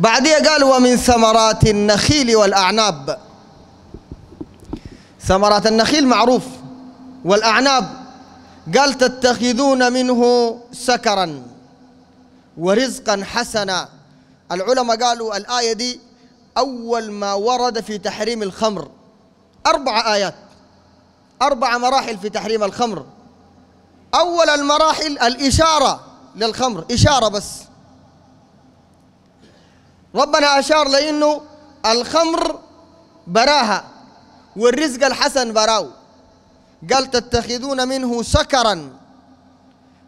بعديها قال ومن ثمرات النخيل والأعناب ثمرات النخيل معروف والأعناب قال تتخذون منه سكرا ورزقا حسنا العلماء قالوا الآية دي أول ما ورد في تحريم الخمر أربع آيات أربع مراحل في تحريم الخمر أول المراحل الإشارة للخمر إشارة بس ربنا أشار لأنه الخمر براها والرزق الحسن براو قال تتخذون منه سكرا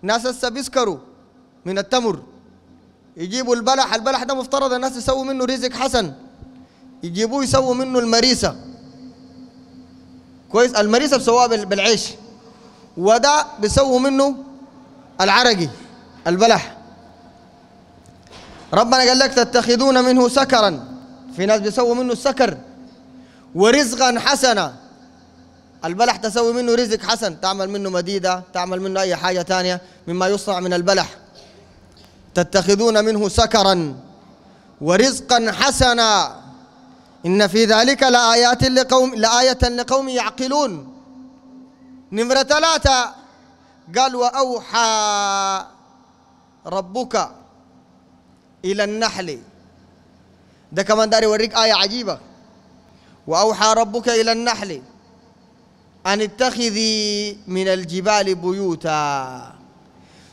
ناس هسه بيسكروا من التمر يجيبوا البلح البلح ده مفترض الناس يسووا منه رزق حسن يجيبوه يسووا منه المريسة كويس المريسة بسواها بالعيش وده بيسووا منه العرقي البلح ربنا قال لك تتخذون منه سكرا في ناس بيسووا منه السكر ورزقا حسنا البلح تسوي منه رزق حسن تعمل منه مديدة تعمل منه أي حاجة تانية مما يصنع من البلح تتخذون منه سكرا ورزقا حسنا إن في ذلك لآيات لقوم لآية لقوم يعقلون نمرة ثلاثة قال وأوحى ربك إلى النحل ده كمان داري يوريك آية عجيبة وأوحى ربك إلى النحل أن اتخذي من الجبال بيوتا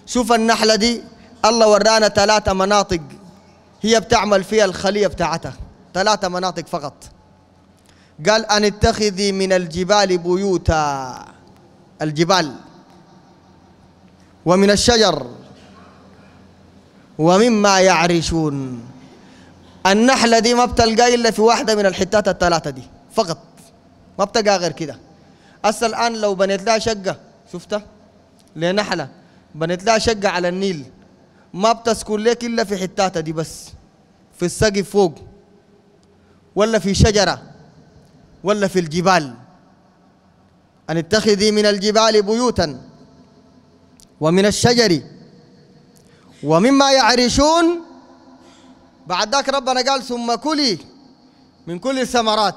شوف النحلة دي الله ورانا ثلاثة مناطق هي بتعمل فيها الخلية بتاعتها ثلاثة مناطق فقط قال أن اتخذي من الجبال بيوتا الجبال ومن الشجر ومما يعرشون النحلة دي ما بتلقاها إلا في واحدة من الحتات الثلاثة دي فقط ما بتلقاها غير كده أصل الآن لو بنيت لها شقة شفتها لنحلة بنيت لها شقة على النيل ما بتسكن لك إلا في حتاتها دي بس في السقف فوق ولا في شجرة ولا في الجبال أن اتخذي من الجبال بيوتا ومن الشجر ومما يعرشون بعد ذاك ربنا قال ثم كلي من كل الثمرات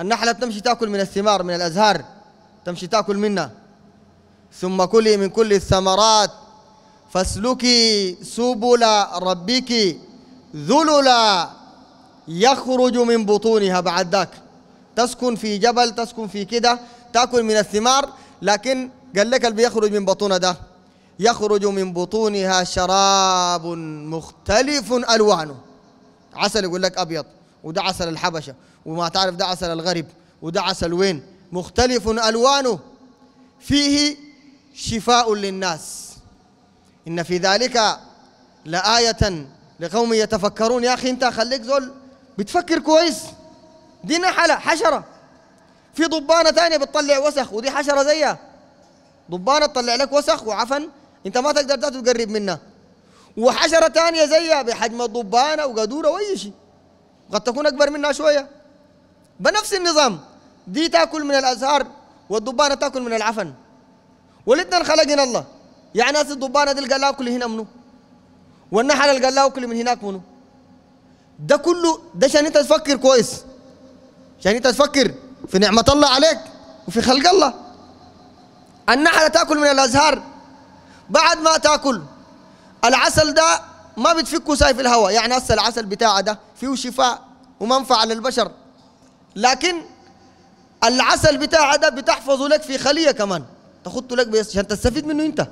النحلة تمشي تاكل من الثمار من الازهار تمشي تاكل منها ثم كلي من كل الثمرات فاسلكي سبل ربك ذللا يخرج من بطونها بعد ذاك تسكن في جبل تسكن في كده تاكل من الثمار لكن قال لك اللي بيخرج من بطونه ده يخرج من بطونها شراب مختلف ألوانه عسل يقول لك أبيض وده عسل الحبشة وما تعرف ده عسل الغرب وده عسل وين مختلف ألوانه فيه شفاء للناس إن في ذلك لآية لقوم يتفكرون يا أخي أنت خليك زول بتفكر كويس دي نحلة حشرة في ضبانة ثانية بتطلع وسخ ودي حشرة زيها ضبانة تطلع لك وسخ وعفن انت ما تقدر تاتي تقرب منها وحشره ثانيه زيها بحجم الضبانه وقدوره واي شيء قد تكون اكبر منها شويه بنفس النظام دي تاكل من الازهار والضبانه تاكل من العفن والاثنين خلقنا الله يعني ناس الضبانه دي القلاو كل هنا منه والنحل القلاو كل من هناك منه ده كله ده عشان انت تفكر كويس عشان انت تفكر في نعمه الله عليك وفي خلق الله النحله تاكل من الازهار بعد ما تاكل العسل ده ما بتفكه ساي في الهواء يعني هسه العسل بتاعه ده فيه شفاء ومنفعه للبشر لكن العسل بتاعه ده بتحفظه لك في خليه كمان تخطه لك عشان تستفيد منه انت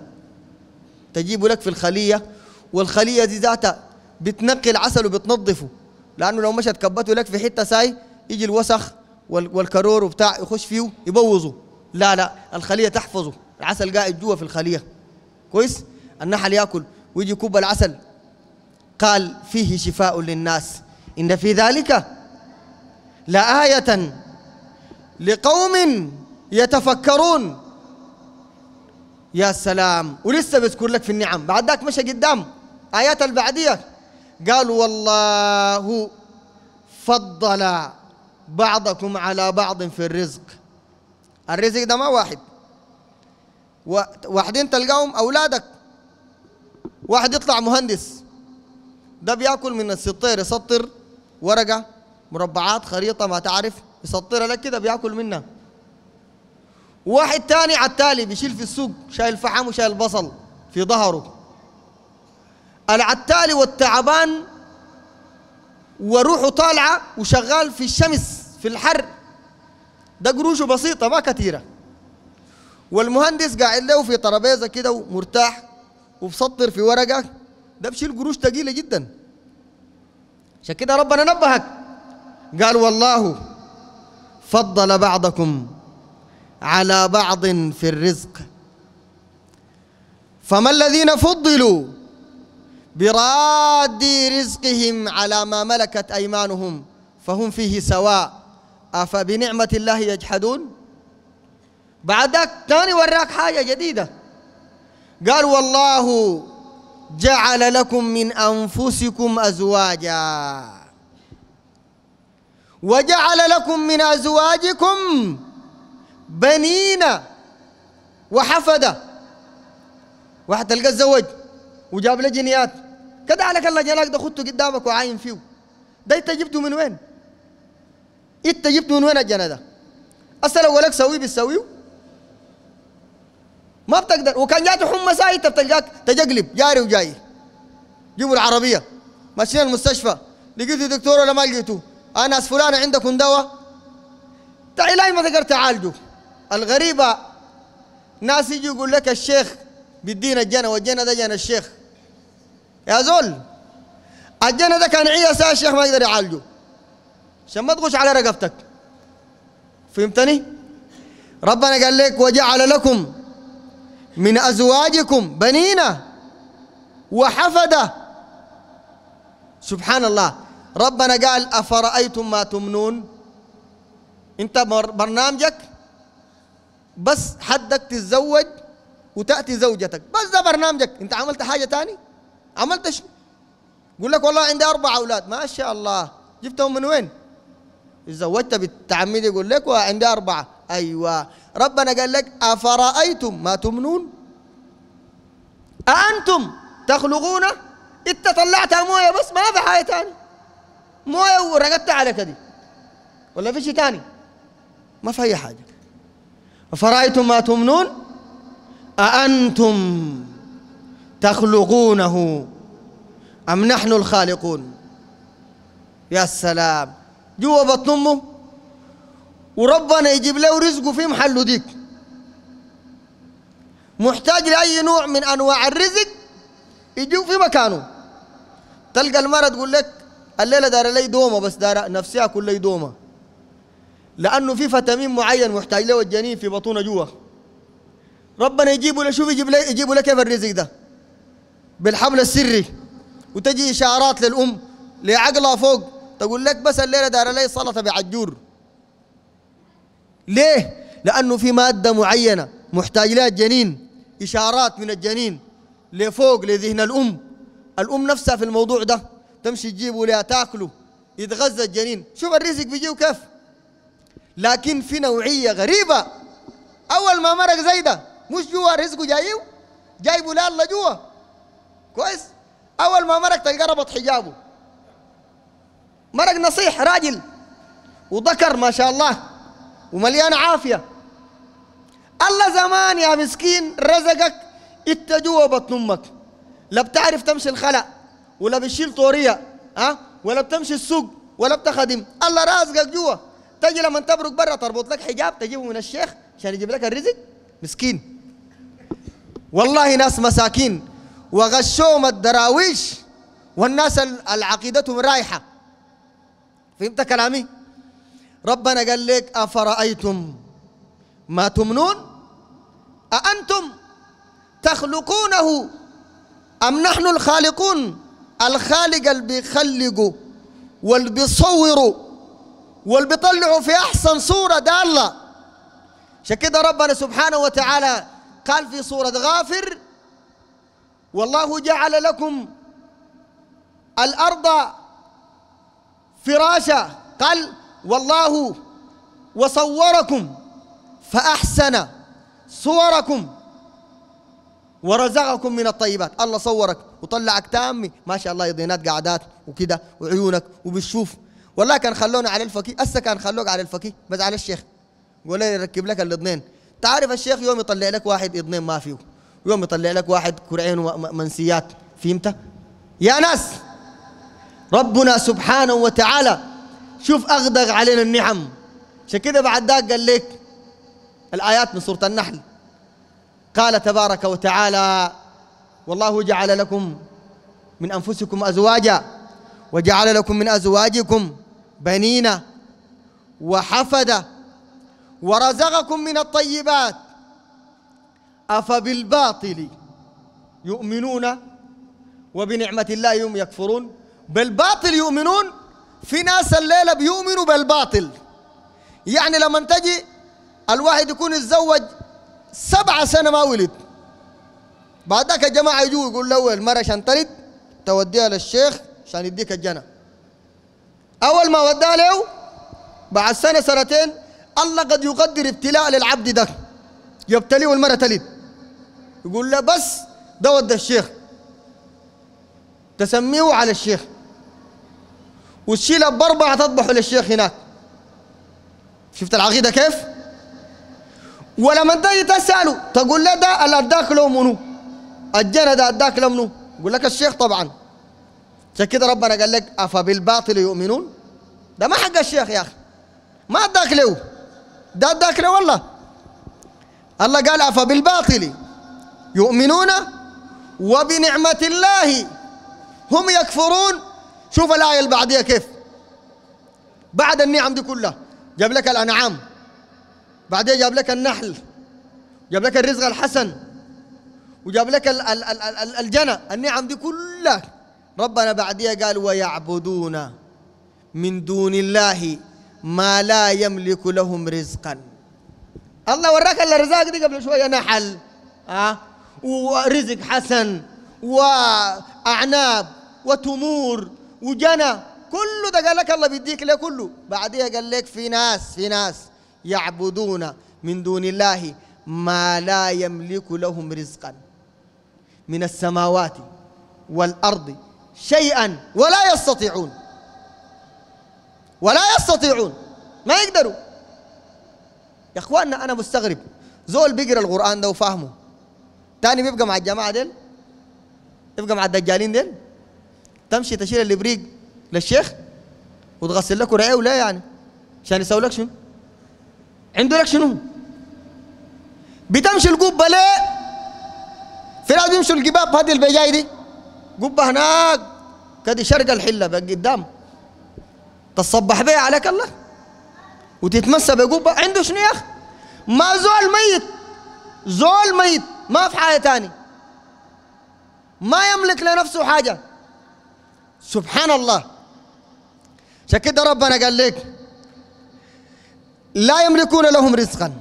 تجيبه لك في الخليه والخليه دي ذاتها بتنقي العسل وبتنظفه لانه لو مشت كبته لك في حته ساي يجي الوسخ والكرور وبتاع يخش فيه يبوظه لا لا الخليه تحفظه العسل قاعد جوا في الخليه كويس النحل ياكل ويجي كوب العسل قال فيه شفاء للناس ان في ذلك لآية لقوم يتفكرون يا سلام ولسه بذكر لك في النعم بعد ذاك مشى قدام آيات البعدية قال والله فضل بعضكم على بعض في الرزق الرزق ده ما واحد واحدين تلقاهم أولادك واحد يطلع مهندس ده بياكل من السطير يسطر ورقة مربعات خريطة ما تعرف يسطرها لك كده بياكل منها واحد تاني على التالي بيشيل في السوق شايل فحم وشايل بصل في ظهره العتالي والتعبان وروحه طالعة وشغال في الشمس في الحر ده قروشه بسيطة ما كثيرة والمهندس قاعد له في ترابيزه كده ومرتاح وبسطر في ورقه ده بشيل قروش ثقيله جدا عشان كده ربنا نبهك قال والله فضل بعضكم على بعض في الرزق فما الذين فضلوا براد رزقهم على ما ملكت ايمانهم فهم فيه سواء افبنعمه الله يجحدون بعد ذاك وراك حاجة جديدة قال والله جعل لكم من أنفسكم أزواجا وجعل لكم من أزواجكم بنين وحفدة واحد تلقى الزوج وجاب له جنيات كده عليك الله جلاك ده خدته قدامك وعاين فيه ده انت جبته من وين؟ انت جبته من وين الجنة ده؟ أسألك ولك سويه بتسويه ما بتقدر وكان جاته حمى سايت تلقاك تجقلب جاري وجاي جيبوا العربيه ماشيين المستشفى لقيتوا دكتور ولا ما لقيتوا انا فلان عندكم دواء تعالي ما تقدر تعالجه الغريبه ناس يجي يقول لك الشيخ بدينا الجنه والجنه ده جنه الشيخ يا زول الجنه ده كان عيسى الشيخ ما يقدر يعالجه عشان ما تغش على رقبتك فهمتني ربنا قال لك وجعل لكم من أزواجكم بنين وحفدة سبحان الله ربنا قال أفرأيتم ما تمنون أنت برنامجك بس حدك تتزوج وتأتي زوجتك بس ده برنامجك أنت عملت حاجة تاني عملت شو يقول لك والله عندي أربع أولاد ما شاء الله جبتهم من وين؟ تزوجت بالتعميد يقول لك وعندي أربعة أيوة ربنا قال لك أفرأيتم ما تمنون أأنتم تخلقونه أنت طلعتها موية بس ما في حاجة تاني موية ورقدتها على كده ولا في شيء تاني ما في أي حاجة أفرأيتم ما تمنون أأنتم تخلقونه أم نحن الخالقون يا سلام جوا بطن أمه وربنا يجيب له رزقه في محله ديك محتاج لأي نوع من أنواع الرزق يجيب في مكانه تلقى المرة تقول لك الليلة دار لي دومة بس دار نفسها كلها دومة لأنه في فيتامين معين محتاج له الجنين في بطونه جوا ربنا يجيبه له شوف يجيب له يجيبه له كيف الرزق ده بالحمل السري وتجي إشارات للأم لعقلها فوق تقول لك بس الليلة دار لي سلطة بعجور ليه؟ لأنه في مادة معينة محتاج لها الجنين إشارات من الجنين لفوق لذهن الأم الأم نفسها في الموضوع ده تمشي تجيبه لها تاكله يتغذى الجنين شوف الرزق بيجي كيف لكن في نوعية غريبة أول ما مرق زي ده مش جوا رزقه جايبه جايبه لا الله جوا كويس أول ما مرق تلقى ربط حجابه مرق نصيح راجل وذكر ما شاء الله ومليان عافية الله زمان يا مسكين رزقك انت جوا بطن امك لا بتعرف تمشي الخلا ولا بتشيل طورية ها أه؟ ولا بتمشي السوق ولا بتخدم الله رازقك جوا تجي لما تبرك برا تربط لك حجاب تجيبه من الشيخ عشان يجيب لك الرزق مسكين والله ناس مساكين وغشوهم الدراويش والناس العقيدتهم رايحه فهمت كلامي؟ ربنا قال لك أفرأيتم ما تمنون أأنتم تخلقونه أم نحن الخالقون الخالق اللي بيخلقوا واللي بيصوروا واللي بيطلعوا في أحسن صورة ده الله عشان كده ربنا سبحانه وتعالى قال في سورة غافر والله جعل لكم الأرض فراشا قال والله وصوركم فأحسن صوركم ورزقكم من الطيبات الله صورك وطلعك تامي ما شاء الله يضينات قعدات وكده وعيونك وبتشوف والله كان خلونا على الفكي هسه كان خلوك على الفكي بس على الشيخ قول لي ركب لك الاثنين تعرف الشيخ يوم يطلع لك واحد اثنين ما فيه يوم يطلع لك واحد كرعين منسيات فهمت يا ناس ربنا سبحانه وتعالى شوف أغدغ علينا النعم عشان كده بعد ذاك قال لك الآيات من سورة النحل قال تبارك وتعالى والله جعل لكم من أنفسكم أزواجا وجعل لكم من أزواجكم بنين وحفدة ورزقكم من الطيبات أفبالباطل يؤمنون وبنعمة الله هم يكفرون بالباطل يؤمنون في ناس الليلة بيؤمنوا بالباطل يعني لما تجي الواحد يكون اتزوج سبعة سنة ما ولد بعد ذاك الجماعة يجوا يقول له المرأة عشان تلد توديها للشيخ عشان يديك الجنة أول ما وداها له بعد سنة سنتين الله قد يقدر ابتلاء للعبد ده يبتليه المرأة تلد يقول له بس ده ودى الشيخ تسميه على الشيخ وتشيلها بأربعة تطبحوا للشيخ هناك شفت العقيدة كيف؟ ولما تجي تسأله تقول له ده اللي أداك له منو؟ الجنة ده أداك له منو؟ يقول لك الشيخ طبعا عشان كده ربنا قال لك أفبالباطل يؤمنون؟ ده ما حق الشيخ يا أخي ما أداك له ده أداك له والله الله قال أفبالباطل يؤمنون وبنعمة الله هم يكفرون شوف الآية اللي بعديها كيف بعد النعم دي كلها جاب لك الأنعام بعدها جاب لك النحل جاب لك الرزق الحسن وجاب لك ال ال ال ال الجنة النعم دي كلها ربنا بعديها قال ويعبدون من دون الله ما لا يملك لهم رزقا الله وراك الرزاق دي قبل شوية نحل آه ورزق حسن وأعناب وتمور وجنى كله ده قال لك الله بيديك ليه كله بعديها قال لك في ناس في ناس يعبدون من دون الله ما لا يملك لهم رزقا من السماوات والأرض شيئا ولا يستطيعون ولا يستطيعون ما يقدروا يا اخواننا انا مستغرب زول بيقرا القران ده وفاهمه تاني بيبقى مع الجماعه ديل يبقى مع الدجالين ديل تمشي تشيل الابريق للشيخ وتغسل لك رعاه ولا يعني عشان يسوي لك شنو عنده لك شنو بتمشي القبه ليه في ناس بيمشوا الجباب هذه البجاي دي قبه هناك كده شرق الحله بقى قدام تتصبح بيها عليك الله وتتمسى بقبه عنده شنو يا اخي ما زول ميت زول ميت ما في حاجه ثانيه ما يملك لنفسه حاجه سبحان الله عشان كده ربنا قال لك لا يملكون لهم رزقا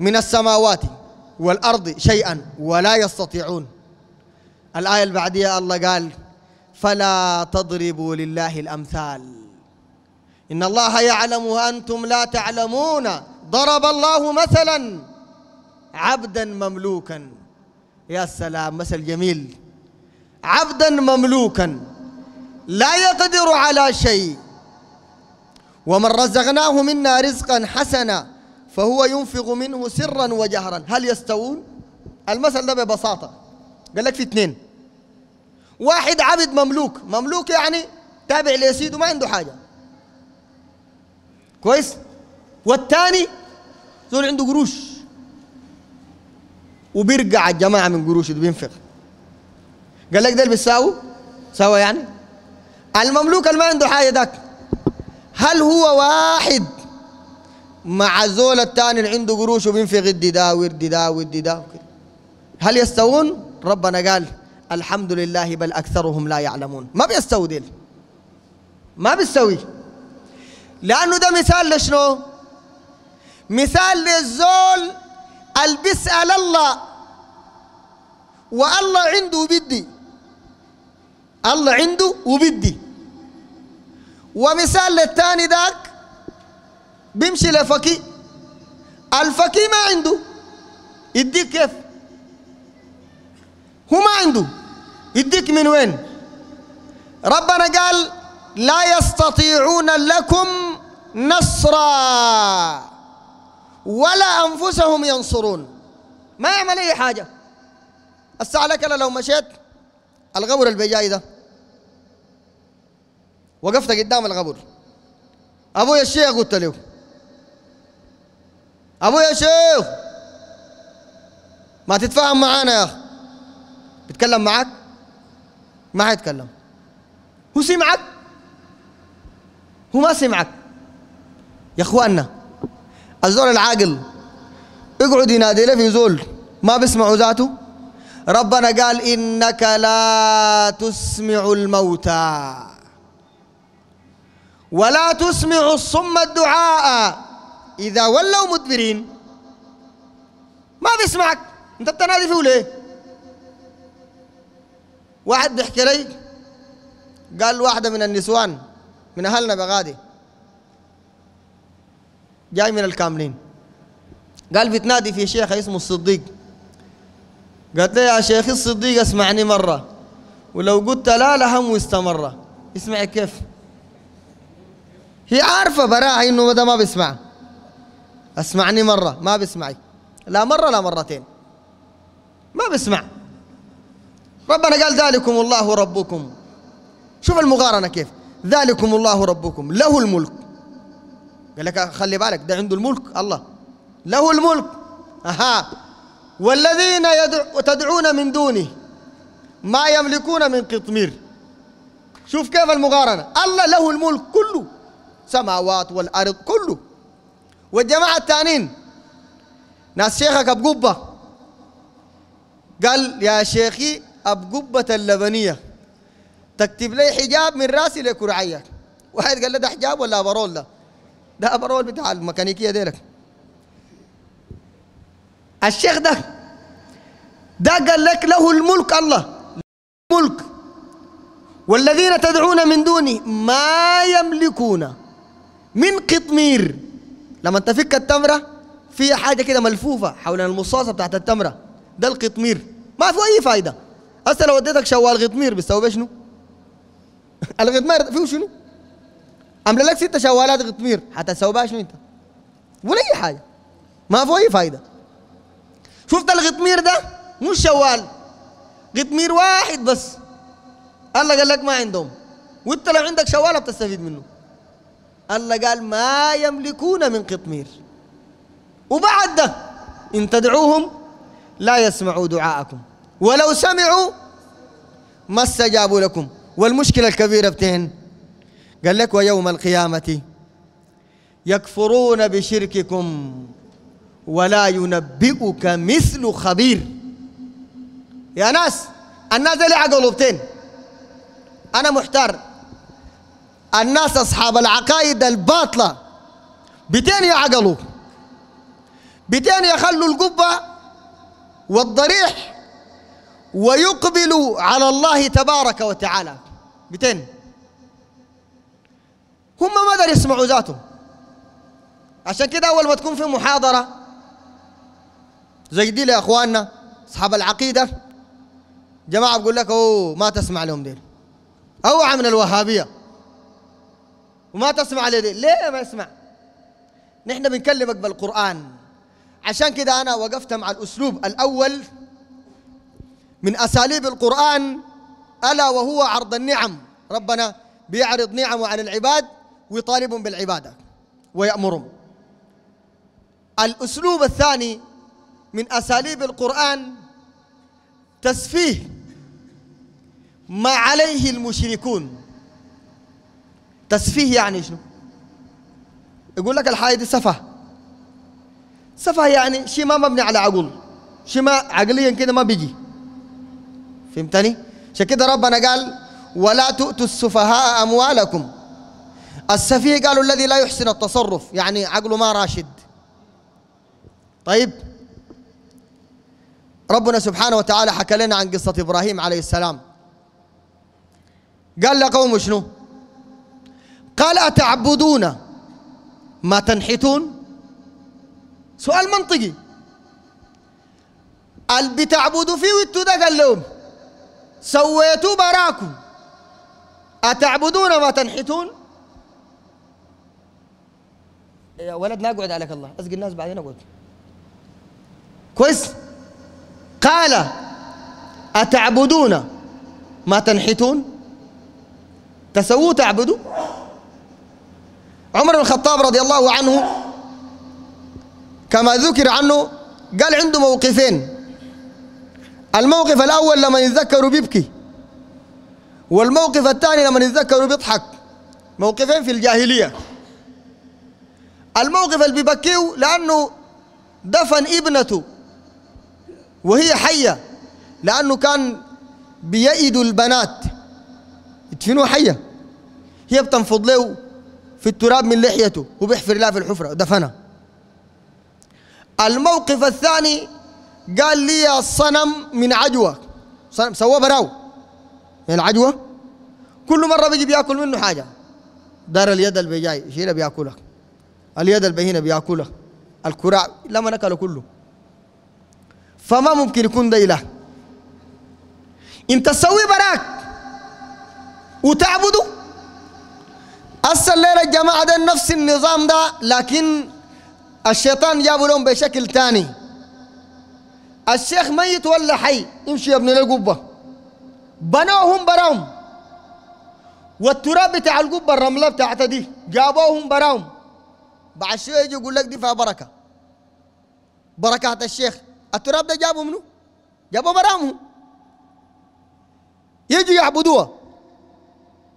من السماوات والأرض شيئا ولا يستطيعون الآية اللي بعديها الله قال فلا تضربوا لله الأمثال إن الله يعلم وأنتم لا تعلمون ضرب الله مثلا عبدا مملوكا يا سلام مثل جميل عبدا مملوكا لا يقدر على شيء ومن رزقناه منا رزقا حسنا فهو ينفق منه سرا وجهرا هل يستوون المثل ده ببساطة قال لك في اثنين واحد عبد مملوك مملوك يعني تابع لسيده ما عنده حاجة كويس والثاني زول عنده قروش وبيرجع الجماعة من قروشه بينفق قال لك ده اللي بيساووا سوا يعني المملوك اللي ما عنده حاجه ذاك هل هو واحد مع زول الثاني اللي عنده قروش وبينفق ده والددا ده هل يستوون؟ ربنا قال الحمد لله بل اكثرهم لا يعلمون ما بيستوي ديل ما بيستوي لانه ده مثال لشنو؟ مثال للزول اللي بيسال الله والله عنده بدي الله عنده وبدي ومثال للثاني ذاك بيمشي لفقيه الفقيه ما عنده يديك كيف هو ما عنده يديك من وين ربنا قال لا يستطيعون لكم نصرا ولا أنفسهم ينصرون ما يعمل أي حاجة الساعة لك لو مشيت الغبر اللي ده وقفت قدام الغبر ابويا الشيخ قلت له ابويا الشيخ ما تتفاهم معانا يا اخي بيتكلم معك ما حيتكلم هو سمعك هو ما سمعك يا اخوانا الزول العاقل يقعد ينادي له في زول ما بيسمعوا ذاته ربنا قال إنك لا تسمع الموتى ولا تسمع الصم الدعاء إذا ولوا مدبرين ما بيسمعك أنت بتنادي فيه ليه واحد بيحكي لي قال واحدة من النسوان من أهلنا بغادي جاي من الكاملين قال بتنادي في شيخ اسمه الصديق قالت لي يا شيخ الصديق اسمعني مرة ولو قلت لا لهم واستمر اسمع كيف هي عارفة براها انه ده ما بيسمع اسمعني مرة ما بيسمعي لا مرة لا مرتين ما بيسمع ربنا قال ذلكم الله ربكم شوف المقارنة كيف ذلكم الله ربكم له الملك قال لك خلي بالك ده عنده الملك الله له الملك اها والذين يدعو تدعون من دونه ما يملكون من قطمير شوف كيف المقارنة الله له الملك كله سماوات والأرض كله والجماعة التانين ناس شيخك قبة قال يا شيخي أبقبة اللبنية تكتب لي حجاب من راسي لكرعية واحد قال له ده حجاب ولا أبرول ده ده أبرول بتاع الميكانيكية ديلك الشيخ ده ده قال لك له الملك الله الملك والذين تدعون من دوني ما يملكون من قطمير لما تفك التمرة في حاجة كده ملفوفة حول المصاصة بتاعت التمرة ده القطمير ما في أي فايدة هسه لو وديتك شوال قطمير بتسوي بيه شنو؟ القطمير فيه شنو؟ عامله لك ست شوالات قطمير حتى بها شنو انت؟ ولا اي حاجه ما في اي فايده شفت الغطمير ده مش شوال غطمير واحد بس الله قال لك ما عندهم وانت لو عندك شوال بتستفيد منه الله قال ما يملكون من قطمير وبعد ده ان تدعوهم لا يسمعوا دعاءكم ولو سمعوا ما استجابوا لكم والمشكلة الكبيرة بتهن قال لك ويوم القيامة يكفرون بشرككم ولا ينبئك مثل خبير يا ناس الناس دي لها قلوبتين انا محتار الناس اصحاب العقائد الباطله بتين يعقلوا بتين يخلوا القبه والضريح ويقبلوا على الله تبارك وتعالى بتين هم ما يسمعوا ذاتهم عشان كده اول ما تكون في محاضره زي دي لاخواننا اصحاب العقيده جماعه بقول لك اوه ما تسمع لهم ديل اوعى من الوهابيه وما تسمع لديل ليه ما يسمع نحن بنكلمك بالقران عشان كده انا وقفت مع الاسلوب الاول من اساليب القران الا وهو عرض النعم ربنا بيعرض نعمه عن العباد ويطالبهم بالعباده ويامرهم الاسلوب الثاني من أساليب القرآن تسفيه ما عليه المشركون تسفيه يعني شنو يقول لك الحاجة دي سفه سفه يعني شيء ما مبني على عقول شيء ما عقليا كده ما بيجي فهمتني عشان كده ربنا قال ولا تؤتوا السفهاء أموالكم السفيه قالوا الذي لا يحسن التصرف يعني عقله ما راشد طيب ربنا سبحانه وتعالى حكى لنا عن قصة إبراهيم عليه السلام قال لقوم شنو قال أتعبدون ما تنحتون سؤال منطقي اللي بتعبدوا فيه وانتوا ده قال لهم سويتوا براكو أتعبدون ما تنحتون يا ولدنا اقعد عليك الله أسقي الناس بعدين اقعد كويس قال أتعبدون ما تنحتون تسووا تعبدوا عمر بن الخطاب رضي الله عنه كما ذكر عنه قال عنده موقفين الموقف الأول لما يتذكروا بيبكي والموقف الثاني لما يتذكروا بيضحك موقفين في الجاهلية الموقف اللي بيبكيه لأنه دفن ابنته وهي حية لأنه كان بيئد البنات يدفنوها حية هي بتنفض له في التراب من لحيته وبيحفر لها في الحفرة ودفنها الموقف الثاني قال لي صنم من عجوة صنم سواه براو من يعني العجوة كل مرة بيجي بياكل منه حاجة دار اليد البيجاي شيله بياكلها اليد البهينة بياكلها الكراع لما نكله كله فما ممكن يكون ده إله أنت تسوي براك وتعبده أصل ليلة الجماعة ده نفس النظام ده لكن الشيطان جابوا لهم بشكل تاني الشيخ ميت ولا حي امشي يا ابن القبة بنوهم براهم والتراب بتاع القبة الرملة بتاعتها دي جابوهم براهم بعد شوية يجي يقول لك دي فيها بركة بركات الشيخ التراب ده جابوا منو جابوا برامو يجوا يعبدوها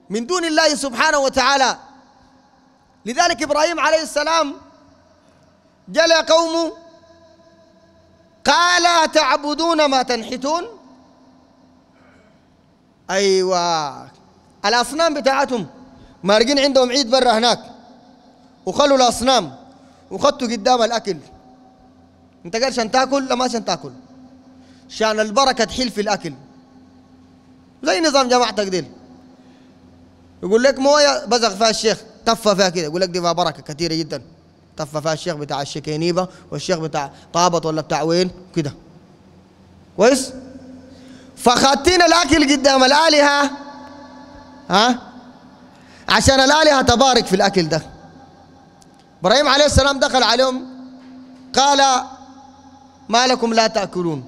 من دون الله سبحانه وتعالى لذلك إبراهيم عليه السلام جل قومه قال تعبدون ما تنحتون أيوة الأصنام بتاعتهم مارقين عندهم عيد برا هناك وخلوا الأصنام وخطوا قدام الأكل انت قال عشان تاكل لا ما عشان تاكل عشان البركه تحل في الاكل زي نظام جماعتك دي يقول لك مويه بزغ فيها الشيخ تفى فيها كده يقول لك دي فيها بركه كثيره جدا تفى فيها الشيخ بتاع الشكينيبه والشيخ بتاع طابط ولا بتاع وين كده كويس فخاتين الاكل قدام الالهه ها عشان الالهه تبارك في الاكل ده ابراهيم عليه السلام دخل عليهم قال ما لكم لا تأكلون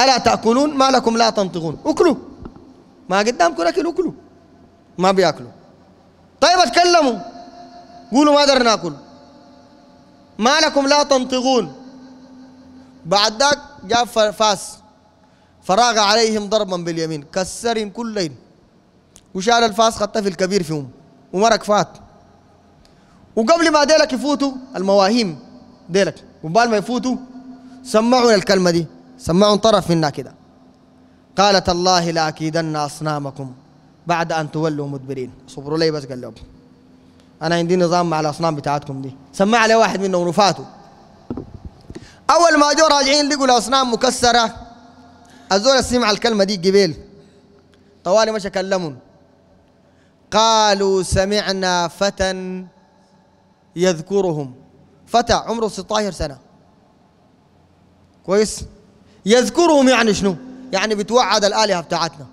ألا تأكلون ما لكم لا تنطقون أكلوا ما قدامكم أكل أكلوا ما بياكلوا طيب اتكلموا قولوا ما درنا ناكل ما لكم لا تنطقون بعد ذاك جاء فاس فراغ عليهم ضربا باليمين كسر كلين وشال الفاس خطف الكبير فيهم ومرك فات وقبل ما ديلك يفوتوا المواهيم ديلك وبال ما يفوتوا سمعوا الكلمة دي سمعوا طرف منها كده قالت الله لأكيدن أصنامكم بعد أن تولوا مدبرين صبروا لي بس قال لهم أنا عندي نظام مع الأصنام بتاعتكم دي سمع لي واحد منهم رفاته أول ما جو راجعين لقوا الأصنام مكسرة الزول سمع الكلمة دي قبيل طوالي مشى كلمهم قالوا سمعنا فتى يذكرهم فتى عمره 16 سنة كويس يذكرهم يعني شنو يعني بتوعد الآلهة بتاعتنا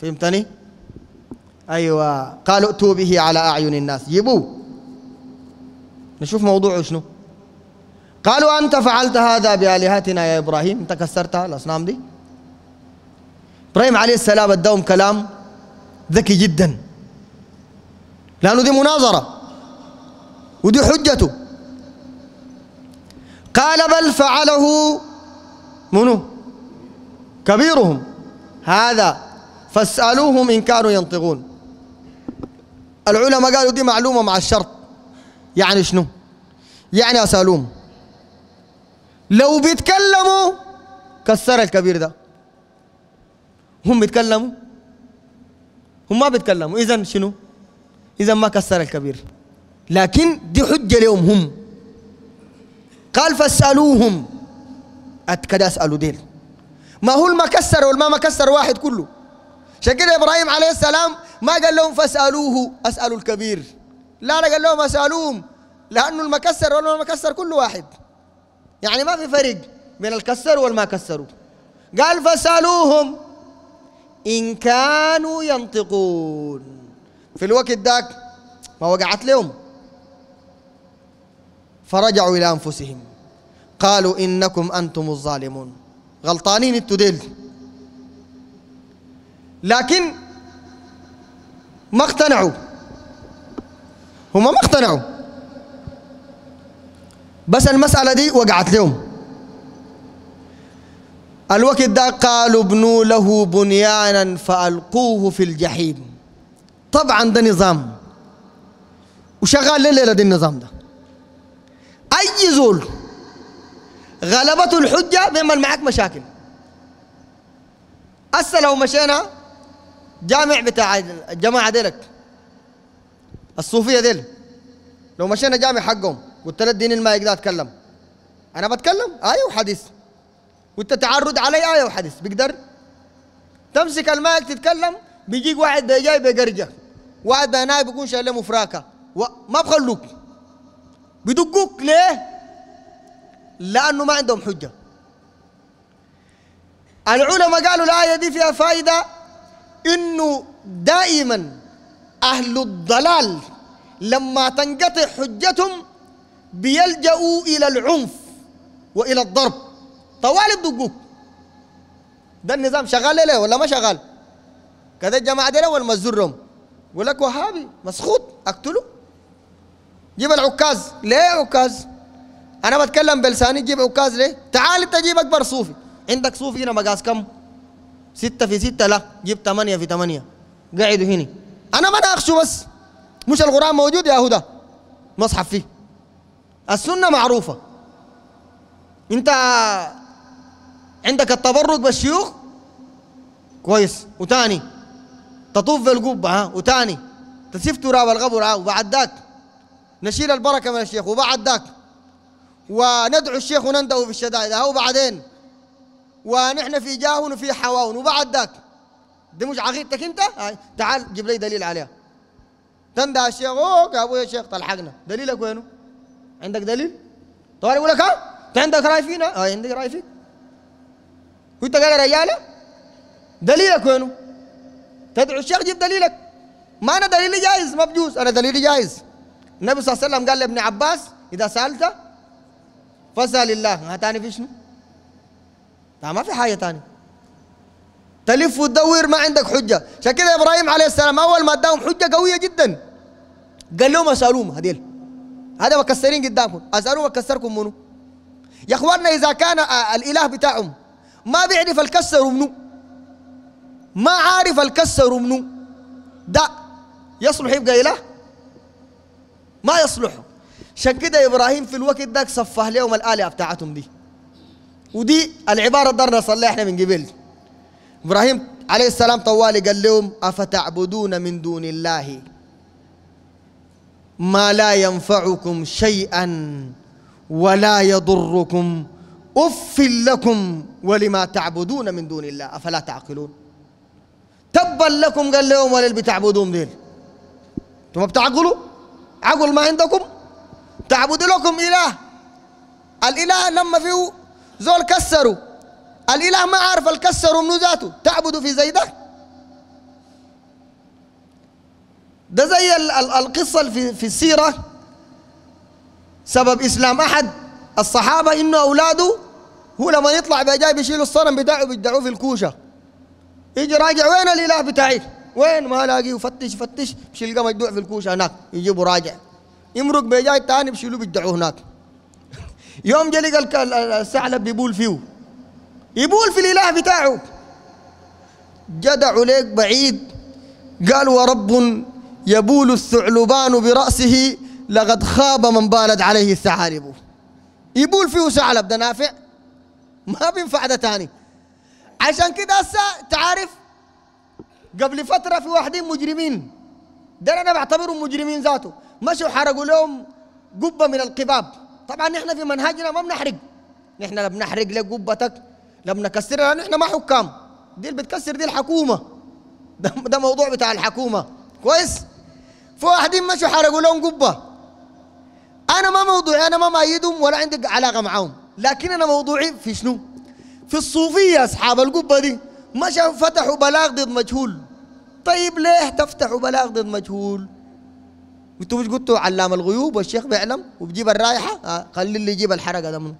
فهمتني أيوة قالوا ائتوا به على أعين الناس جيبوه نشوف موضوعه شنو قالوا أنت فعلت هذا بآلهتنا يا إبراهيم أنت كسرتها الأصنام دي إبراهيم عليه السلام أداهم كلام ذكي جدا لأنه دي مناظرة ودي حجته قال بل فعله منو كبيرهم هذا فاسألوهم إن كانوا ينطقون العلماء قالوا دي معلومة مع الشرط يعني شنو يعني أسألوهم لو بيتكلموا كسر الكبير ده هم بيتكلموا هم ما بيتكلموا إذا شنو إذا ما كسر الكبير لكن دي حجة لهم هم قال فاسألوهم أتكدا أسألوا ديل ما هو ما كسر والما ما كسر واحد كله عشان كده إبراهيم عليه السلام ما قال لهم فاسألوه أسألوا الكبير لا لا قال لهم أسألوهم لأنه المكسر والما مكسر كله واحد يعني ما في فرق بين الكسر والما كسروا قال فاسألوهم إن كانوا ينطقون في الوقت ذاك ما وقعت لهم فرجعوا إلى أنفسهم قالوا إنكم أنتم الظالمون غلطانين التدل لكن ما اقتنعوا هم ما اقتنعوا بس المسألة دي وقعت لهم الوقت ده قالوا ابنوا له بنيانا فألقوه في الجحيم طبعا ده نظام وشغال ليلة دي النظام ده أي زول غلبته الحجة بيعمل معك مشاكل هسه لو مشينا جامع بتاع الجماعة ديلك الصوفية ديل لو مشينا جامع حقهم قلت له اديني المايك ده اتكلم انا بتكلم ايه وحديث وانت تعرض علي ايه وحديث بيقدر تمسك المايك تتكلم بيجيك واحد جاي بقرجه واحد هناك بيكون شايل له مفراكه ما بخلوك بيدقوك ليه؟ لأنه ما عندهم حجة العلماء قالوا الآية دي فيها فائدة إنه دائما أهل الضلال لما تنقطع حجتهم بيلجأوا إلى العنف وإلى الضرب طوال بدقوك ده النظام شغال ليه ولا ما شغال كذا الجماعة دي ولا تزرهم يقول لك وهابي مسخوط اقتله جيب العكاز ليه عكاز انا بتكلم بلساني جيب عكاز ليه تعال انت جيب اكبر صوفي عندك صوفي هنا مقاس كم ستة في ستة لا جيب ثمانية في ثمانية قاعدوا هنا انا ما اخشو بس مش القران موجود يا هدى مصحف فيه السنه معروفه انت عندك التبرك بالشيوخ كويس وتاني تطوف بالقبة ها وتاني تسيف تراب الغبر ها وبعد ذاك نشيل البركة من الشيخ وبعد ذاك وندعو الشيخ ونندعو في الشدائد ها وبعدين ونحن في جاهون وفي حواون وبعد ذاك دي مش عقيدتك انت تعال جيب لي دليل عليها تندع الشيخ اوه يا ابويا شيخ تلحقنا دليلك وينه عندك دليل طوال يقول لك ها انت عندك راي فينا اه عندك راي فيك وانت قال رجاله دليلك وينه تدعو الشيخ جيب دليلك ما انا دليلي جايز ما بجوز انا دليلي جايز النبي صلى الله عليه وسلم قال لابن عباس إذا سألت فاسأل الله ما تاني في شنو؟ ما في حاجة تاني تلف وتدور ما عندك حجة عشان كده إبراهيم عليه السلام أول ما اداهم حجة قوية جدا قال لهم اسألوهم هذيل هذا مكسرين قدامكم اسألوهم اكسركم منو؟ يا اخواننا إذا كان آه، الإله بتاعهم ما بيعرف الكسر منو ما عارف الكسر منو ده يصلح يبقى إله ما يصلحوا عشان كده ابراهيم في الوقت ده صفه لهم الالهه بتاعتهم دي ودي العباره درنا نصليها احنا من قبل ابراهيم عليه السلام طوالي قال لهم افتعبدون من دون الله ما لا ينفعكم شيئا ولا يضركم اف لكم ولما تعبدون من دون الله افلا تعقلون تبا لكم قال لهم ولل بتعبدون ديل انتم ما بتعقلوا عقل ما عندكم تعبد لكم إله الإله لما فيه زول كسروا الإله ما عارف الكسر منو ذاته تعبد في زي ده ده زي القصة في, في السيرة سبب إسلام أحد الصحابة إنه أولاده هو لما يطلع بجاي جاي بيشيلوا الصنم بتاعه بيدعوه في الكوشة يجي راجع وين الإله بتاعي وين ما لاقي يفتش يفتش مش مجدوع في الكوش هناك يجيبوا راجع يمرق بجاي ثاني بشيلوه بيدعوه هناك يوم جا لقى الثعلب بيبول فيه يبول في الاله بتاعه جدعوا ليك بعيد قال ورب يبول الثعلبان برأسه لقد خاب من بالت عليه الثعالب يبول فيه ثعلب ده نافع ما بينفع ده ثاني عشان كده هسه تعرف قبل فترة في واحدين مجرمين ده أنا بعتبرهم مجرمين ذاته مشوا حرقوا لهم قبة من القباب طبعا نحن في منهجنا ما بنحرق نحن لا بنحرق لك قبتك لا بنكسرها نحن ما حكام دي اللي بتكسر دي الحكومة ده, ده موضوع بتاع الحكومة كويس في واحدين مشوا حرقوا لهم قبة أنا ما موضوعي أنا ما مايدهم ولا عندي علاقة معاهم لكن أنا موضوعي في شنو؟ في الصوفية أصحاب القبة دي مشوا فتحوا بلاغ ضد مجهول طيب ليه تفتحوا بلاغ ضد مجهول انتوا مش قلتوا علام الغيوب والشيخ بيعلم وبجيب الرائحه آه. خلي اللي يجيب الحرقه ده منه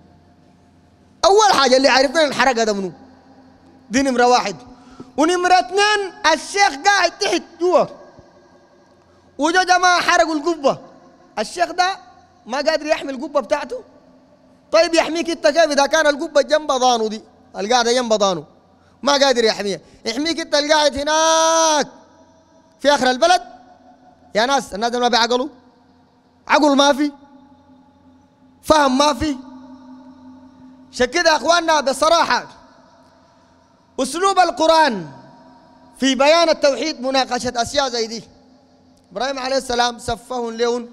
اول حاجه اللي عرفنا الحرقه ده منه دي نمره واحد ونمره اثنين الشيخ قاعد تحت جوا وجا جماعه حرقوا القبه الشيخ ده ما قادر يحمي القبه بتاعته طيب يحميك انت كيف اذا كان القبه جنب ضانو دي القاعده جنب ضانو ما قادر يحميها يحميك انت القاعد هناك في اخر البلد يا ناس الناس ما بيعقلوا عقل ما في فهم ما في عشان كده يا اخواننا بصراحه اسلوب القران في بيان التوحيد مناقشه اشياء زي دي ابراهيم عليه السلام سفه لون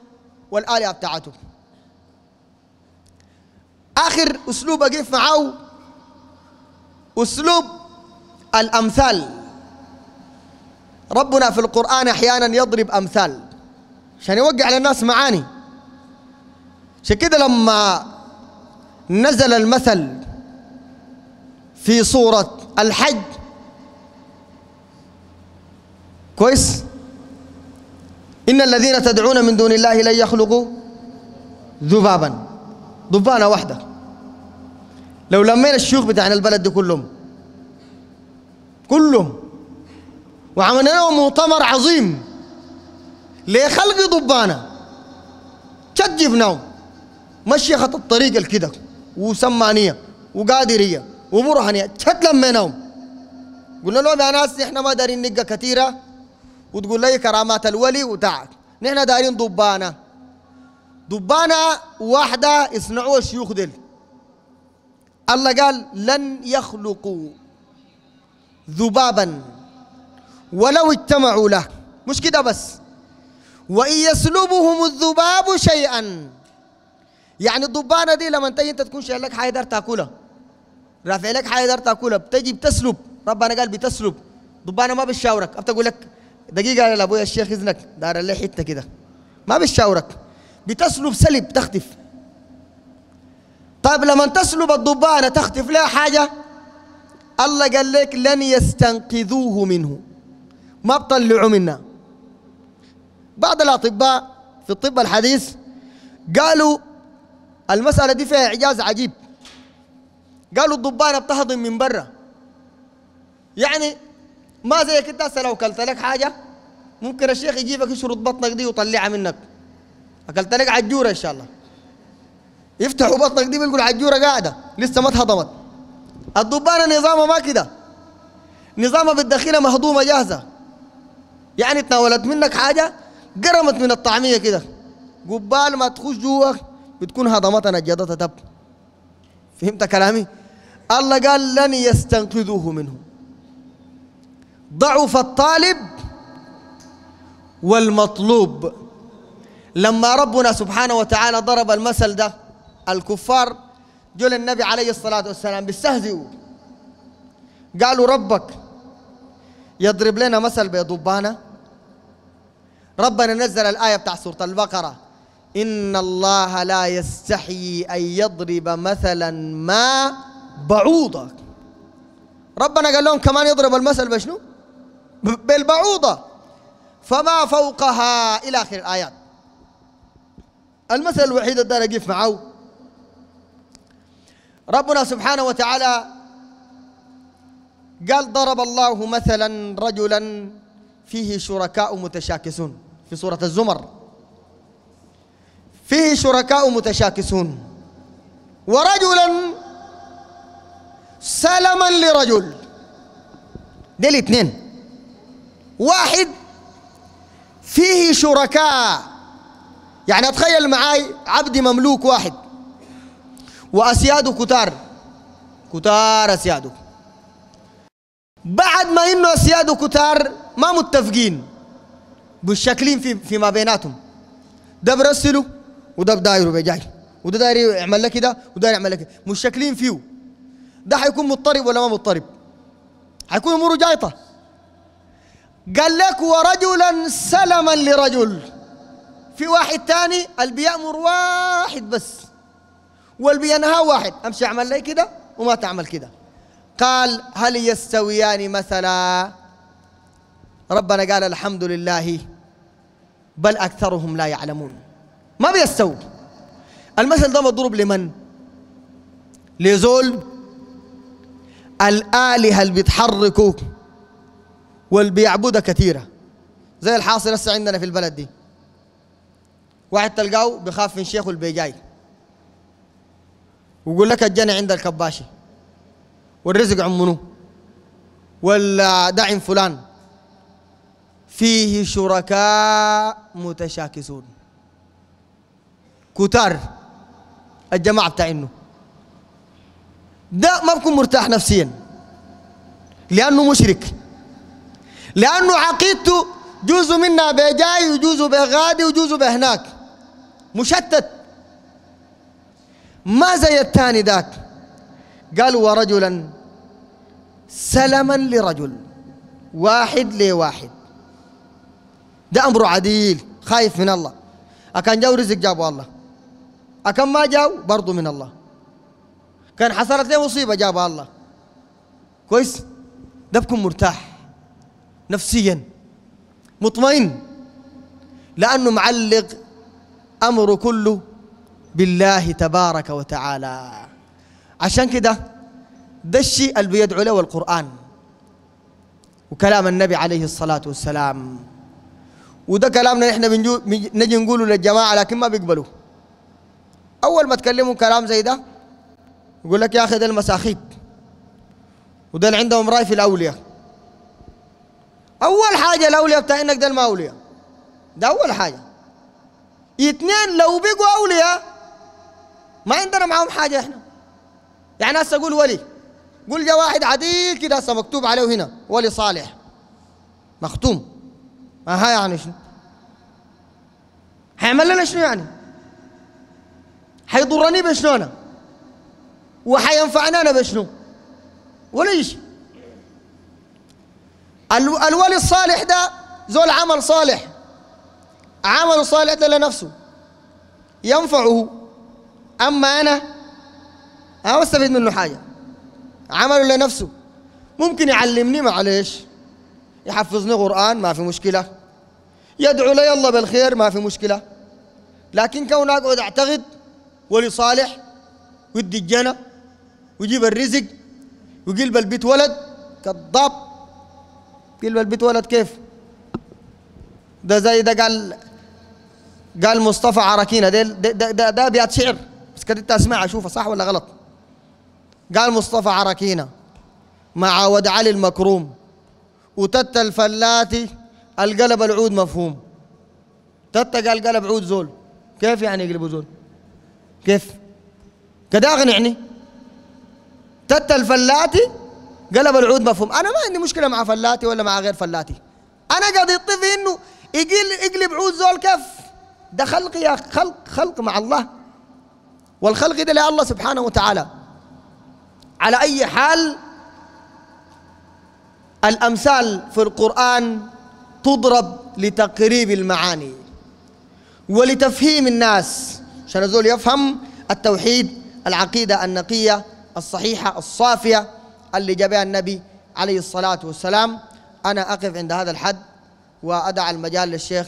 والالهه بتاعته اخر اسلوب اقف معاه اسلوب الأمثال ربنا في القرآن أحيانا يضرب أمثال عشان يوقع للناس معاني عشان كده لما نزل المثل في صورة الحج كويس إن الذين تدعون من دون الله لن يخلقوا ذبابا ذبانة واحدة لو لمينا الشيوخ بتاعنا البلد دي كلهم كلهم وعملنا لهم مؤتمر عظيم لخلق ضبانه شد جبناهم مشي خط الطريق الكده وسمانيه وقادريه وبرهانيه شد لميناهم قلنا لهم يا ناس نحن ما دارين نقه كثيره وتقول لي كرامات الولي وتعال نحن دارين ضبانه ضبانه واحده يصنعوها الشيوخ ديل الله قال لن يخلقوا ذبابا ولو اجتمعوا له مش كده بس وإن يسلبهم الذباب شيئا يعني الضبانة دي لما تجي انت تكون شايل لك حاجة تاكلها رافع لك حاجة تاكلها بتجي بتسلب ربنا قال بتسلب ضبانة ما بتشاورك بتقول لك دقيقة يا أبويا الشيخ إذنك دار لي حتة كده ما بتشاورك بتسلب سلب تختف طيب لما تسلب الضبانة تختف لها حاجة الله قال لك لن يستنقذوه منه ما بطلعوا منا بعض الأطباء في الطب الحديث قالوا المسألة دي فيها إعجاز عجيب قالوا الضبانة بتهضم من برا يعني ما زي انت هسه لو اكلت لك حاجة ممكن الشيخ يجيبك يشرد بطنك دي ويطلعها منك أكلت لك عجورة إن شاء الله يفتحوا بطنك دي بيقول عجورة قاعدة لسه ما اتهضمت الضبانة نظامها ما كده نظامها بالدخينة مهضومة جاهزة يعني تناولت منك حاجة قرمت من الطعمية كده قبال ما تخش جوا بتكون هضمتها نجدتها تب فهمت كلامي؟ الله قال لن يستنقذوه منه ضعف الطالب والمطلوب لما ربنا سبحانه وتعالى ضرب المثل ده الكفار جو للنبي عليه الصلاة والسلام بيستهزئوا قالوا ربك يضرب لنا مثل بيضبانا ربنا نزل الآية بتاع سورة البقرة إن الله لا يستحيي أن يضرب مثلا ما بعوضة ربنا قال لهم كمان يضرب المثل بشنو بالبعوضة فما فوقها إلى آخر الآيات المثل الوحيد ده أقف معه ربنا سبحانه وتعالى قال ضرب الله مثلا رجلا فيه شركاء متشاكسون في سورة الزمر فيه شركاء متشاكسون ورجلا سلما لرجل دي الاثنين واحد فيه شركاء يعني اتخيل معاي عبدي مملوك واحد واسيادو كتار كتار اسيادو بعد ما إنه اسيادو كتار ما متفقين بالشكلين في فيما بيناتهم ده برسله وده بداير بجاي وده داير يعمل لك كده وده داير يعمل لك مش شكلين فيه ده حيكون مضطرب ولا ما مضطرب حيكون اموره جايطه قال لك ورجلا سلما لرجل في واحد تاني اللي بيأمر واحد بس والبينها واحد امشي اعمل لي كده وما تعمل كده قال هل يستويان مثلا ربنا قال الحمد لله بل اكثرهم لا يعلمون ما بيستووا المثل ده مضروب لمن لزول الالهه اللي بيتحركوا واللي بيعبدها كثيره زي الحاصل هسه عندنا في البلد دي واحد تلقاه بخاف من شيخه اللي بيجاي ويقول لك الجنة عند الكباشي والرزق عن منو ولا داعم فلان فيه شركاء متشاكسون كتار الجماعة بتاعينه ده ما بكون مرتاح نفسيا لأنه مشرك لأنه عقيدته جزء منها بجاي وجزء بغادي وجزء بهناك مشتت ما زي الثاني ذاك قال ورجلا سلما لرجل واحد لواحد ده أمر عديل خايف من الله أكان جاو رزق جابه الله أكان ما جاو برضو من الله كان حصلت له مصيبة جابه الله كويس ده بكون مرتاح نفسيا مطمئن لأنه معلق أمره كله بالله تبارك وتعالى عشان كده ده الشيء اللي بيدعو له القرآن وكلام النبي عليه الصلاة والسلام وده كلامنا احنا بنجي نجي نقوله للجماعة لكن ما بيقبلوه أول ما تكلموا كلام زي ده يقول لك يا أخي ده المساخيب وده اللي عندهم رأي في الأولياء أول حاجة الأولياء بتاع إنك ده ما أولياء ده أول حاجة اثنين لو بقوا أولياء ما عندنا معاهم حاجة احنا يعني هسه قول ولي قول جا واحد عديل كده هسه مكتوب عليه هنا ولي صالح مختوم ما ها يعني شنو هيعمل لنا شنو يعني هيضرني بشنو انا وحينفعنا انا بشنو ولا شيء الولي الصالح ده زول عمل صالح عمل صالح ده لنفسه ينفعه أما أنا أنا أستفيد منه حاجة عمله لنفسه ممكن يعلمني معلش يحفظني قرآن ما في مشكلة يدعو لي الله بالخير ما في مشكلة لكن كون أقعد أعتقد ولي صالح ودي الجنة ويجيب الرزق وقلب البيت ولد كذاب قلب البيت ولد كيف ده زي ده قال قال مصطفى عراكينا ده ده ده, ده, ده بيات شعر بس كنت اسمع اشوفه صح ولا غلط قال مصطفى عراكينا مع ود علي المكروم وتت الفلاتي القلب العود مفهوم تت قال قلب عود زول كيف يعني يقلبوا زول كيف كده اغنعني تت الفلاتي قلب العود مفهوم انا ما عندي مشكله مع فلاتي ولا مع غير فلاتي انا قاعد يطفي انه يقلب عود زول كيف ده خلق يا خلق خلق مع الله والخلق ده لله سبحانه وتعالى على أي حال الأمثال في القرآن تضرب لتقريب المعاني ولتفهيم الناس عشان الزول يفهم التوحيد العقيدة النقية الصحيحة الصافية اللي جابها النبي عليه الصلاة والسلام أنا أقف عند هذا الحد وأدع المجال للشيخ